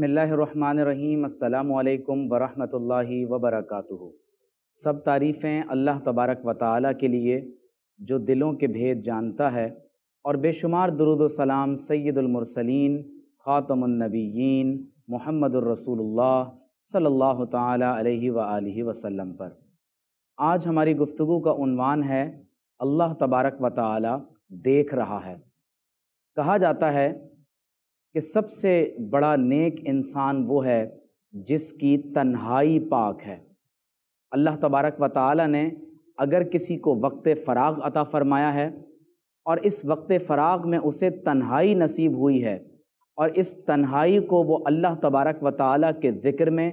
बसमीम् वरहमल वबरक सब तारीफ़ें अल्लाह तबारक व ताली के लिए जो दिलों के भेद जानता है और बेशुमार दरुदसलाम सैदुलमरसलिन ख़ातमनबीन मोहम्मद रसूलुल्लाह सल्लल्लाहु पर आज हमारी गुफ्तु का है अल्लाह तबारक व ताली देख रहा है कहा जाता है कि सबसे बड़ा नेक इंसान वो है जिसकी तन्हाई पाक है अल्लाह तबारक व ताली ने अगर किसी को वक्त फ़राग अता फ़रमाया है और इस वक्त फ़राग में उसे तन्हाई नसीब हुई है और इस तन्हाई को वो अल्लाह तबारक व ताली के ज़िक्र में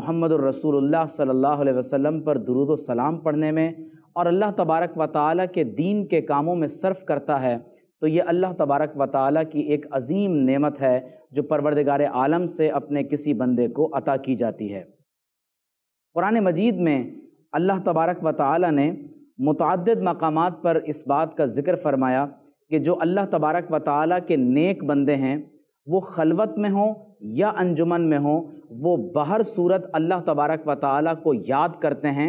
मोहम्मद रसूलुल्लाह सल्लल्लाहु अलैहि वसल्लम पर दरूद सलाम पढ़ने में और अल्लाह तबारक व ताली के दीन के कामों में सर्फ़ करता है तो ये अल्लाह तबारक व ताली की एक अजीम नेमत है जो परवरदगार आलम से अपने किसी बंदे को अता की जाती है कुरान मजीद में अल्लाह तबारक व ताली ने मतद मकाम पर इस बात का ज़िक्र फरमाया कि जो अल्लाह तबारक व ताली के नेक बंदे हैं वो खलवत में हों या अंजुमन में हों वो बहर सूरत अल्लाह तबारक व ताली को याद करते हैं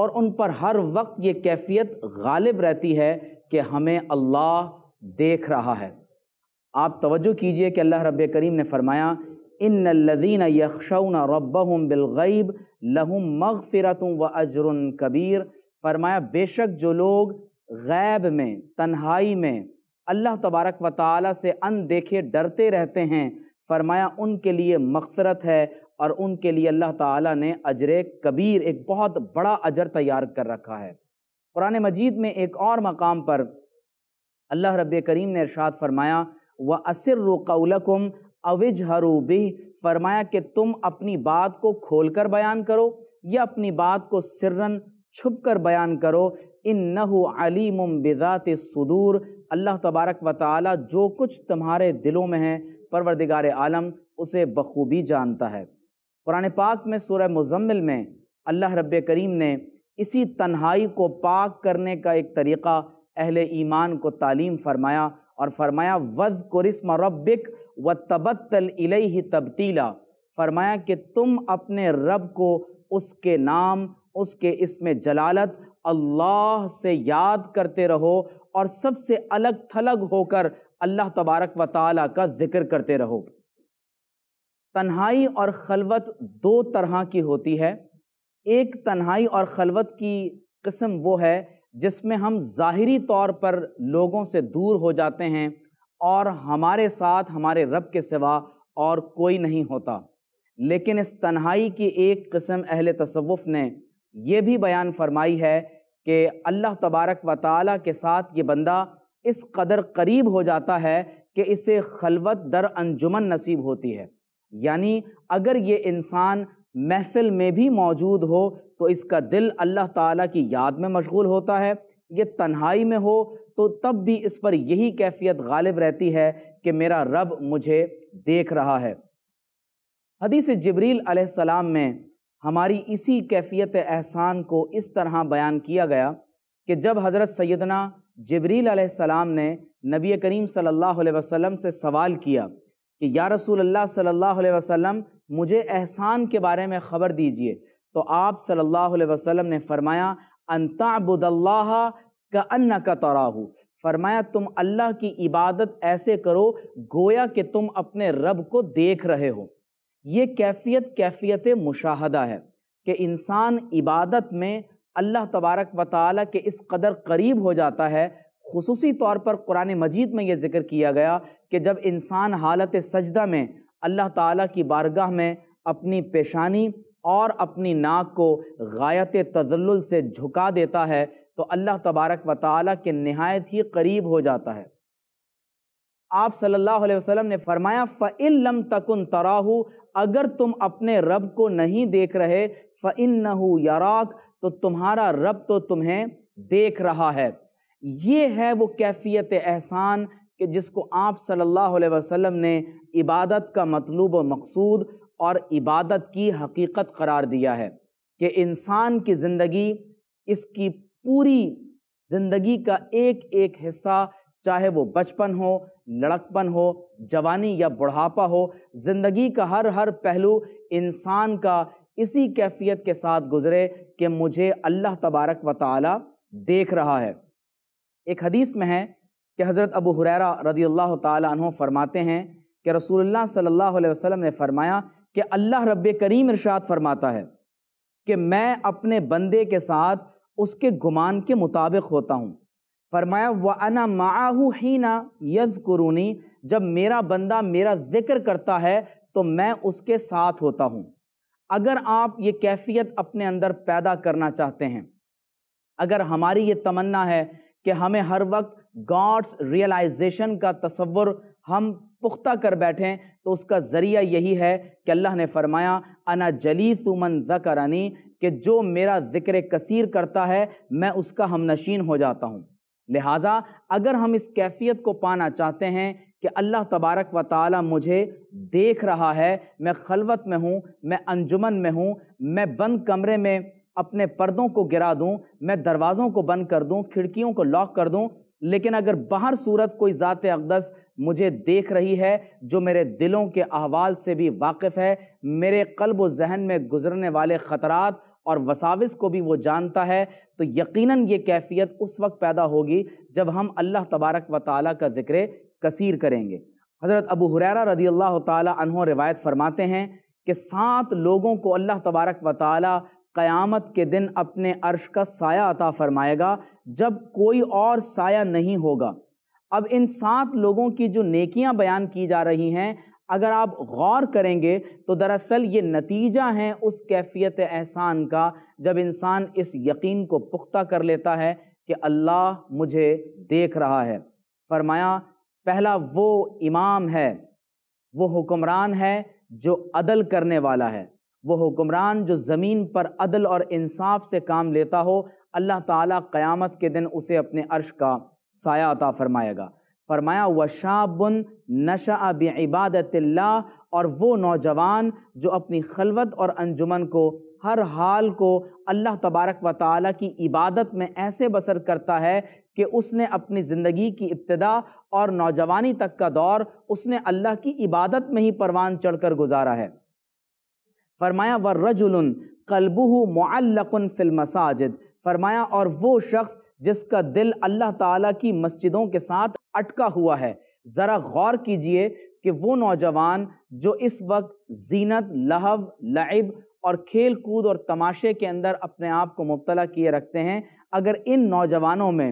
और उन पर हर वक्त ये कैफियत गालिब रहती है कि हमें अल्लाह देख रहा है आप तवज्जो कीजिए कि अल्लाह रब करीम ने फरमाया इन लदीन यक्षौन रबम बिलगैब लहम मगफ़िरत व अजर कबीर फरमाया बेशक जो लोग गैब में तन्हाई में अल्लाह तबारक व ताली से अनदेखे डरते रहते हैं फरमाया उनके लिए मगफ़रत है और उनके लिए अल्लाह ताला ने अजर कबीर एक बहुत बड़ा अजर तैयार कर रखा है कुरान मजीद में एक और मकाम पर अल्लाह रब करीम ने इरशाद फरमाया व असर कौलकुम अविज हरूबी फरमाया कि तुम अपनी बात को खोल कर बयान करो या अपनी बात को सिरन छुप कर बयान करो इन नहु अलीम बिज़ात सदूर अल्लाह तबारक व ताली जो कुछ तुम्हारे दिलों में है परवरदिगार आलम उसे बखूबी जानता है कुरान पाक में सुर मजम्मिल में अल्लाह रब करीम ने इसी तन्हाई को पाक करने का एक तरीक़ा अहल ईमान को तालीम फरमाया और फरमाया वज़ कुरस्म रबिक व तबत्तल इलही तब्तीला फरमाया कि तुम अपने रब को उसके नाम उसके इसमें जलालत अल्लाह से याद करते रहो और सबसे अलग थलग होकर अल्लाह तबारक व ताली का ज़िक्र करते रहो तन्हाई और खलवत दो तरह की होती है एक तन्हाई और खलवत की कस्म वो है जिसमें हम ज़ाहरी तौर पर लोगों से दूर हो जाते हैं और हमारे साथ हमारे रब के सिवा और कोई नहीं होता लेकिन इस तन्हाई की एक कस्म अहल तसवुफ़ ने यह भी बयान फरमाई है कि अल्लाह तबारक व ताली के साथ ये बंदा इस कदर करीब हो जाता है कि इसे खलवत दर अंजुमन नसीब होती है यानी अगर ये इंसान महफिल में भी मौजूद हो तो इसका दिल अल्लाह ताला की याद में मशगूल होता है ये तन्हाई में हो तो तब भी इस पर यही कैफियत गालिब रहती है कि मेरा रब मुझे देख रहा है हदीस जबरील अलैहिस्सलाम में हमारी इसी कैफियत एहसान को इस तरह बयान किया गया कि जब हज़रत सैदना जबरील अलैहिस्सलाम ने नबी करीम सल्लल्लाहु अलैहि वसल्लम से सवाल किया कि या रसूल अल्लाह सल्लल्लाहु अलैहि वसल्लम मुझे एहसान के बारे में ख़बर दीजिए तो आप सल्लल्लाहु अलैहि वसल्लम ने फ़रमाया अंताबुदल्लाह का अन्न का तराहू फरमाया तुम अल्लाह की इबादत ऐसे करो गोया कि तुम अपने रब को देख रहे हो ये कैफियत कैफियत मुशाहदा है कि इंसान इबादत में अल्लाह तबारक व के इस कदर करीब हो जाता है खसूसी तौर पर कुरान मजीद में ये जिक्र किया गया कि जब इंसान हालत सजदा में अल्लाह ताला की बारगाह में अपनी पेशानी और अपनी नाक को गायत तजल्ल से झुका देता है तो अल्लाह तबारक व ताली के नहायत ही करीब हो जाता है आप सल्लल्लाहु अलैहि वसल्लम ने फरमाया फ़िल्म तकन तराहू अगर तुम अपने रब को नहीं देख रहे फ़िन यराक तो तुम्हारा रब तो तुम्हें देख रहा है ये है वो कैफियत एहसान कि जिसको आप सल्लल्लाहु अलैहि वसल्लम ने इबादत का मतलूब व मकसूद और इबादत की हकीकत करार दिया है कि इंसान की ज़िंदगी इसकी पूरी ज़िंदगी का एक एक हिस्सा चाहे वो बचपन हो लड़कपन हो जवानी या बुढ़ापा हो ज़िंदगी का हर हर पहलू इंसान का इसी कैफियत के साथ गुज़रे कि मुझे अल्लाह तबारक व ताली देख रहा है एक हदीस में है कि हज़रत अबू हुररा रदी अल्लाह तु फरमाते हैं कि रसूलुल्लाह सल्लल्लाहु अलैहि वसल्लम ने फरमाया कि अल्लाह रब करीम इरशाद फरमाता है कि मैं अपने बंदे के साथ उसके गुमान के मुताबिक होता हूँ फरमाया व अना ही ना यज कुरूनी जब मेरा बंदा मेरा जिक्र करता है तो मैं उसके साथ होता हूँ अगर आप ये कैफियत अपने अंदर पैदा करना चाहते हैं अगर हमारी ये तमन्ना है कि हमें हर वक्त गॉड्स रियलाइजेशन का तस्वुर हम पुख्ता कर बैठें तो उसका ज़रिया यही है कि अल्लाह ने फरमाया अना जली सुमन जकरानी कि जो मेरा ज़िक्र कसीर करता है मैं उसका हम नशीन हो जाता हूँ लिहाजा अगर हम इस कैफियत को पाना चाहते हैं कि अल्लाह तबारक व ताली मुझे देख रहा है मैं खलवत में हूँ मैं अंजुमन में हूँ मैं बंद कमरे में अपने पर्दों को गिरा दूँ मैं दरवाज़ों को बंद कर दूँ खिड़कियों को लॉक कर दूँ लेकिन अगर बाहर सूरत कोई ज़ात अकदस मुझे देख रही है जो मेरे दिलों के अहवाल से भी वाकिफ़ है मेरे कल्ब जहन में गुजरने वाले ख़तरात और वसाविस को भी वो जानता है तो यकीनन ये कैफियत उस वक्त पैदा होगी जब हम अल्लाह तबारक व ताली का जिक्र कसीर करेंगे हज़रत अबू हुरैरा रदी अल्लाह तहों रिवायत फरमाते हैं कि सात लोगों को अल्लाह तबारक व ताली क़यामत के दिन अपने अर्श का साया अता फरमाएगा जब कोई और साया नहीं होगा अब इन सात लोगों की जो नेकियां बयान की जा रही हैं अगर आप गौर करेंगे तो दरअसल ये नतीजा है उस कैफियत एहसान का जब इंसान इस यकीन को पुख्ता कर लेता है कि अल्लाह मुझे देख रहा है फरमाया पहला वो इमाम है वो हुक्मरान है जो अदल करने वाला है वो हुक्मरान जो ज़मीन पर अदल और इंसाफ से काम लेता हो अल्लाह ताला क़यामत के दिन उसे अपने अर्श का साया अता फरमाएगा फरमाया व वशाबन नशा अब बबादत और वो नौजवान जो अपनी खलवत और अंजुमन को हर हाल को अल्लाह तबारक व ताली की इबादत में ऐसे बसर करता है कि उसने अपनी ज़िंदगी की इब्तदा और नौजवानी तक का दौर उसने अल्लाह की इबादत में ही परवान चढ़कर गुजारा है फरमाया व रजुल कलबू मल्लकन फिल्मसाजिद फरमाया और वो शख्स जिसका दिल अल्लाह ताला की मस्जिदों के साथ अटका हुआ है ज़रा गौर कीजिए कि वो नौजवान जो इस वक्त जीनत लहव लब और खेल कूद और तमाशे के अंदर अपने आप को मुबला किए रखते हैं अगर इन नौजवानों में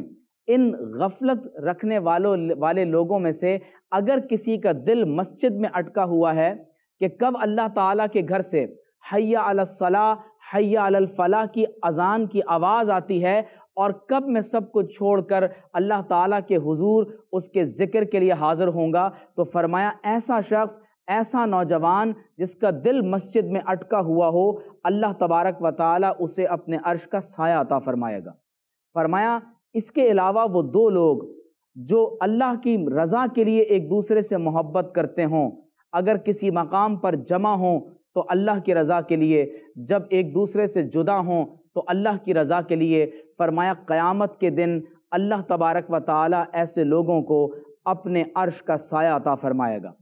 इन गफलत रखने वालों वाले लोगों में से अगर किसी का दिल मस्जिद में अटका हुआ है कि कब अल्लाह ताला के घर से हैया अलसला हैया अलफला की अजान की आवाज़ आती है और कब मैं सब कुछ छोड़कर अल्लाह ताला के हुजूर उसके ज़िक्र के लिए हाज़िर होऊंगा तो फरमाया ऐसा शख्स ऐसा नौजवान जिसका दिल मस्जिद में अटका हुआ हो अल्लाह तबारक व ताली उसे अपने अर्श का साया अता फरमाएगा फरमाया इसके अलावा वो दो लोग जो अल्लाह की रज़ा के लिए एक दूसरे से मोहब्बत करते हों अगर किसी मकाम पर जमा हों तो अल्लाह की रज़ा के लिए जब एक दूसरे से जुदा हों तो अल्लाह की रज़ा के लिए फरमाया क़यामत के दिन अल्लाह तबारक व ताली ऐसे लोगों को अपने अर्श का साया अता फरमाएगा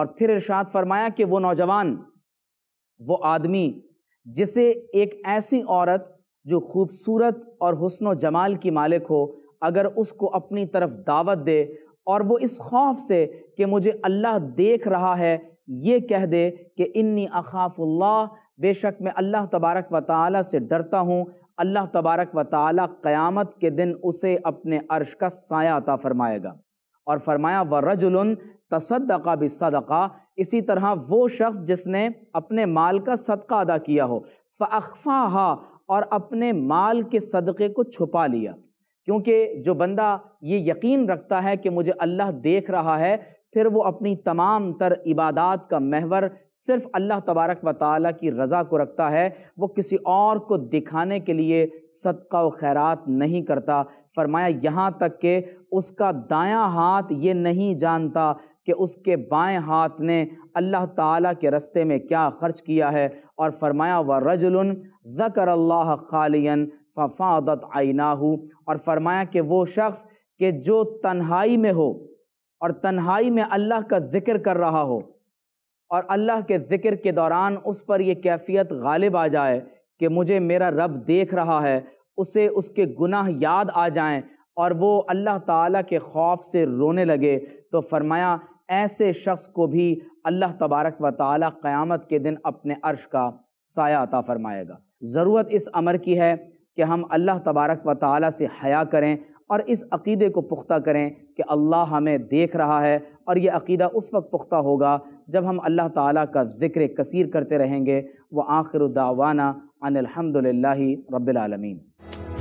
और फिर इरशाद फरमाया कि वो नौजवान वो आदमी जिसे एक ऐसी औरत जो खूबसूरत और हसन जमाल की मालिक हो अगर उसको अपनी तरफ दावत दे और वो इस खौफ से कि मुझे अल्लाह देख रहा है ये कह दे कि इन्नी अखाफुल्ला बेशक मैं अल्लाह तबारक व ताली से डरता हूँ अल्लाह तबारक व ताली क़यामत के दिन उसे अपने अर्श का साया अता फरमाएगा और फरमाया व रजुल तसदका भी सदका इसी तरह वो शख्स जिसने अपने माल का सदका अदा किया हो फ़ाखफ़ा और अपने माल के सदक़े को छुपा लिया क्योंकि जो बंदा ये यकीन रखता है कि मुझे अल्लाह देख रहा है फिर वो अपनी तमाम तर इबादत का महवर सिर्फ अल्लाह तबारक व ताल की रज़ा को रखता है वो किसी और को दिखाने के लिए सदका व खैरात नहीं करता फरमाया यहाँ तक कि उसका दायां हाथ ये नहीं जानता कि उसके बाएं हाथ ने अल्लाह ताला के रस्ते में क्या खर्च किया है और फरमाया व रजुल ज़कर अल्लाह खालियन फ़ादत आई और फरमाया कि वो शख्स कि जो तन्हाई में हो और तन्हाई में अल्लाह का ज़िक्र कर रहा हो और अल्लाह के ज़िक्र के दौरान उस पर यह कैफियत गालिब आ जाए कि मुझे मेरा रब देख रहा है उसे उसके गुनाह याद आ जाएं और वो अल्लाह ताला के खौफ से रोने लगे तो फरमाया ऐसे शख्स को भी अल्लाह तबारक व ताली क़्यामत के दिन अपने अर्श का साया अता फ़रमाएगा ज़रूरत इस अमर की है कि हम अल्लाह तबारक व ताली से हया करें और इस अकीदे को पुख्ता करें कि अल्लाह हमें देख रहा है और ये अकीदा उस वक्त पुख्ता होगा जब हम अल्लाह ताला का ज़िक्र कसीर करते रहेंगे व आखिर दावाना अनिलहमदिल्ला रबालमीन